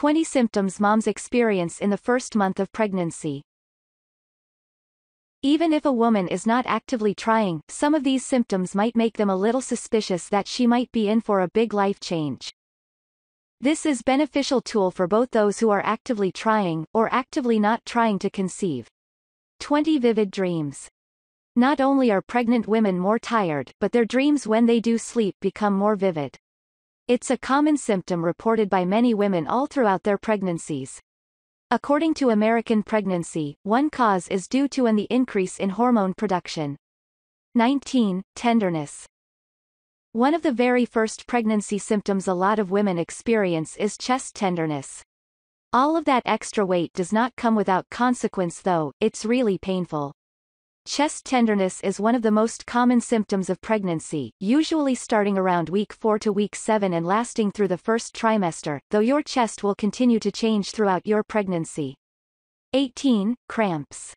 20 symptoms moms experience in the first month of pregnancy. Even if a woman is not actively trying, some of these symptoms might make them a little suspicious that she might be in for a big life change. This is beneficial tool for both those who are actively trying or actively not trying to conceive. 20 vivid dreams. Not only are pregnant women more tired, but their dreams when they do sleep become more vivid. It's a common symptom reported by many women all throughout their pregnancies. According to American Pregnancy, one cause is due to an the increase in hormone production. 19. Tenderness. One of the very first pregnancy symptoms a lot of women experience is chest tenderness. All of that extra weight does not come without consequence though, it's really painful. Chest tenderness is one of the most common symptoms of pregnancy, usually starting around week 4 to week 7 and lasting through the first trimester, though your chest will continue to change throughout your pregnancy. 18. Cramps.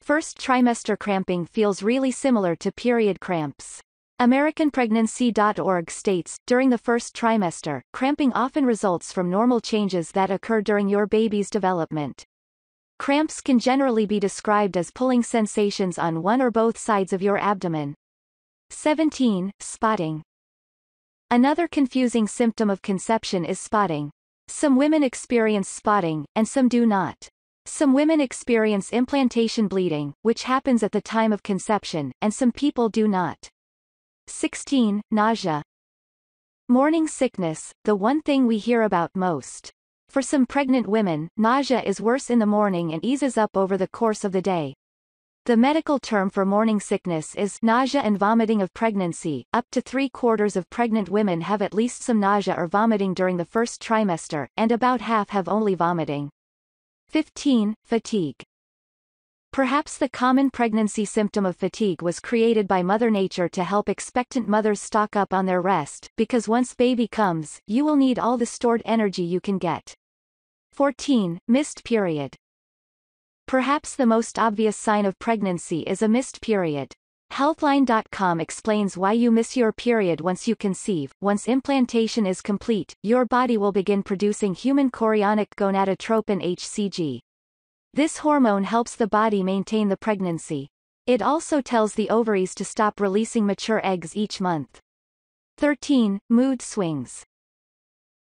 First trimester cramping feels really similar to period cramps. AmericanPregnancy.org states, during the first trimester, cramping often results from normal changes that occur during your baby's development. Cramps can generally be described as pulling sensations on one or both sides of your abdomen. 17. Spotting. Another confusing symptom of conception is spotting. Some women experience spotting, and some do not. Some women experience implantation bleeding, which happens at the time of conception, and some people do not. 16. Nausea. Morning sickness, the one thing we hear about most. For some pregnant women, nausea is worse in the morning and eases up over the course of the day. The medical term for morning sickness is nausea and vomiting of pregnancy. Up to three quarters of pregnant women have at least some nausea or vomiting during the first trimester, and about half have only vomiting. 15. Fatigue. Perhaps the common pregnancy symptom of fatigue was created by Mother Nature to help expectant mothers stock up on their rest, because once baby comes, you will need all the stored energy you can get. 14. Missed period. Perhaps the most obvious sign of pregnancy is a missed period. Healthline.com explains why you miss your period once you conceive. Once implantation is complete, your body will begin producing human chorionic gonadotropin HCG. This hormone helps the body maintain the pregnancy. It also tells the ovaries to stop releasing mature eggs each month. 13. Mood swings.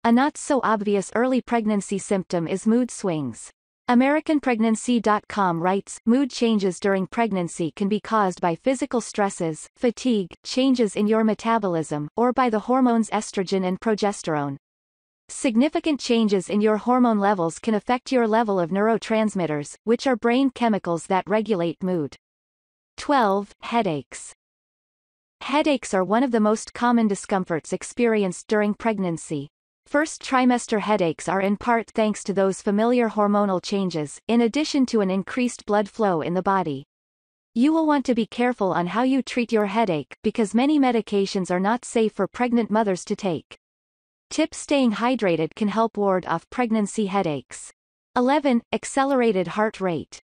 A not-so-obvious early pregnancy symptom is mood swings. AmericanPregnancy.com writes, mood changes during pregnancy can be caused by physical stresses, fatigue, changes in your metabolism, or by the hormones estrogen and progesterone. Significant changes in your hormone levels can affect your level of neurotransmitters, which are brain chemicals that regulate mood. 12. Headaches. Headaches are one of the most common discomforts experienced during pregnancy. First trimester headaches are in part thanks to those familiar hormonal changes, in addition to an increased blood flow in the body. You will want to be careful on how you treat your headache because many medications are not safe for pregnant mothers to take. Tips Staying hydrated can help ward off pregnancy headaches. 11. Accelerated heart rate.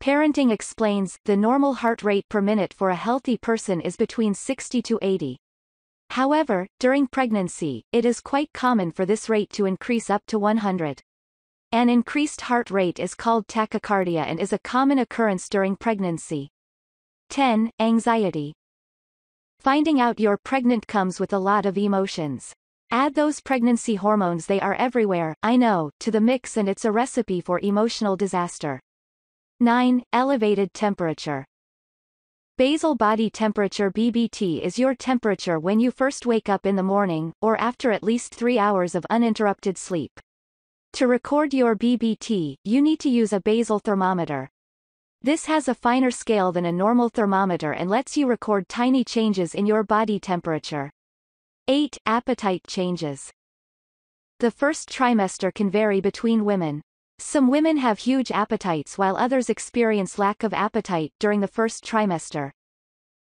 Parenting explains, the normal heart rate per minute for a healthy person is between 60 to 80. However, during pregnancy, it is quite common for this rate to increase up to 100. An increased heart rate is called tachycardia and is a common occurrence during pregnancy. 10. Anxiety. Finding out you're pregnant comes with a lot of emotions. Add those pregnancy hormones they are everywhere, I know, to the mix and it's a recipe for emotional disaster. 9. Elevated temperature. Basal body temperature BBT is your temperature when you first wake up in the morning, or after at least 3 hours of uninterrupted sleep. To record your BBT, you need to use a basal thermometer. This has a finer scale than a normal thermometer and lets you record tiny changes in your body temperature. 8. Appetite changes. The first trimester can vary between women. Some women have huge appetites while others experience lack of appetite during the first trimester.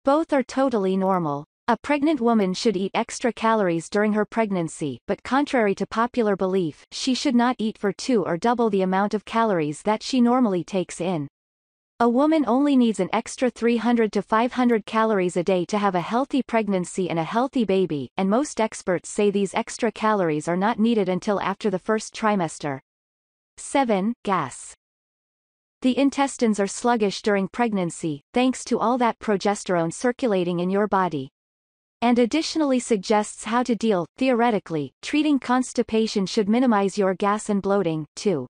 Both are totally normal. A pregnant woman should eat extra calories during her pregnancy, but contrary to popular belief, she should not eat for two or double the amount of calories that she normally takes in. A woman only needs an extra 300 to 500 calories a day to have a healthy pregnancy and a healthy baby, and most experts say these extra calories are not needed until after the first trimester. 7. Gas. The intestines are sluggish during pregnancy, thanks to all that progesterone circulating in your body. And additionally suggests how to deal, theoretically, treating constipation should minimize your gas and bloating, too.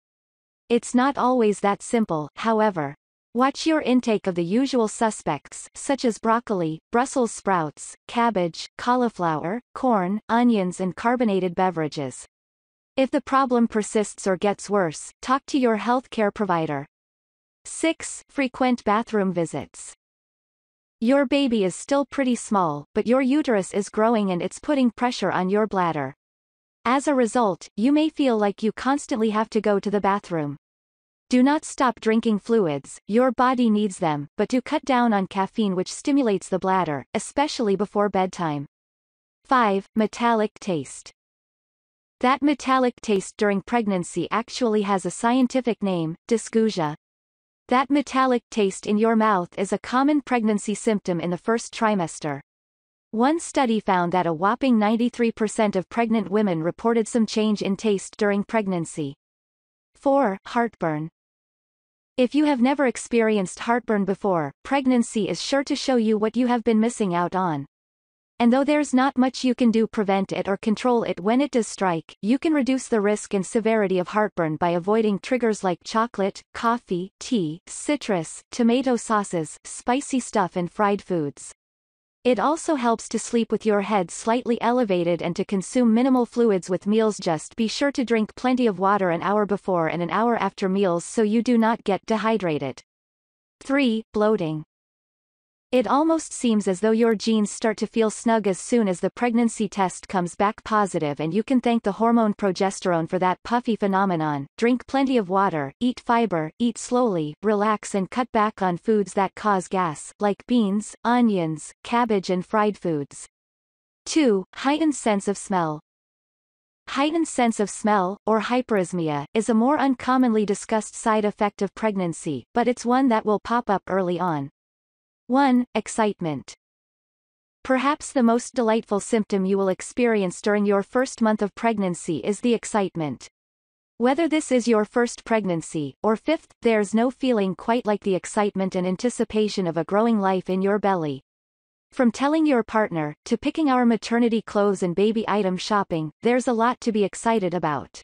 It's not always that simple, however. Watch your intake of the usual suspects, such as broccoli, Brussels sprouts, cabbage, cauliflower, corn, onions and carbonated beverages. If the problem persists or gets worse, talk to your healthcare provider. 6. Frequent bathroom visits. Your baby is still pretty small, but your uterus is growing and it's putting pressure on your bladder. As a result, you may feel like you constantly have to go to the bathroom. Do not stop drinking fluids, your body needs them, but do cut down on caffeine which stimulates the bladder, especially before bedtime. 5. Metallic taste. That metallic taste during pregnancy actually has a scientific name, dysgeusia. That metallic taste in your mouth is a common pregnancy symptom in the first trimester. One study found that a whopping 93% of pregnant women reported some change in taste during pregnancy. 4. Heartburn. If you have never experienced heartburn before, pregnancy is sure to show you what you have been missing out on. And though there's not much you can do prevent it or control it when it does strike, you can reduce the risk and severity of heartburn by avoiding triggers like chocolate, coffee, tea, citrus, tomato sauces, spicy stuff and fried foods. It also helps to sleep with your head slightly elevated and to consume minimal fluids with meals just be sure to drink plenty of water an hour before and an hour after meals so you do not get dehydrated. 3. Bloating it almost seems as though your genes start to feel snug as soon as the pregnancy test comes back positive and you can thank the hormone progesterone for that puffy phenomenon. Drink plenty of water, eat fiber, eat slowly, relax and cut back on foods that cause gas, like beans, onions, cabbage and fried foods. 2. Heightened sense of smell. Heightened sense of smell, or hyperosmia, is a more uncommonly discussed side effect of pregnancy, but it's one that will pop up early on. 1. Excitement. Perhaps the most delightful symptom you will experience during your first month of pregnancy is the excitement. Whether this is your first pregnancy, or fifth, there's no feeling quite like the excitement and anticipation of a growing life in your belly. From telling your partner, to picking our maternity clothes and baby item shopping, there's a lot to be excited about.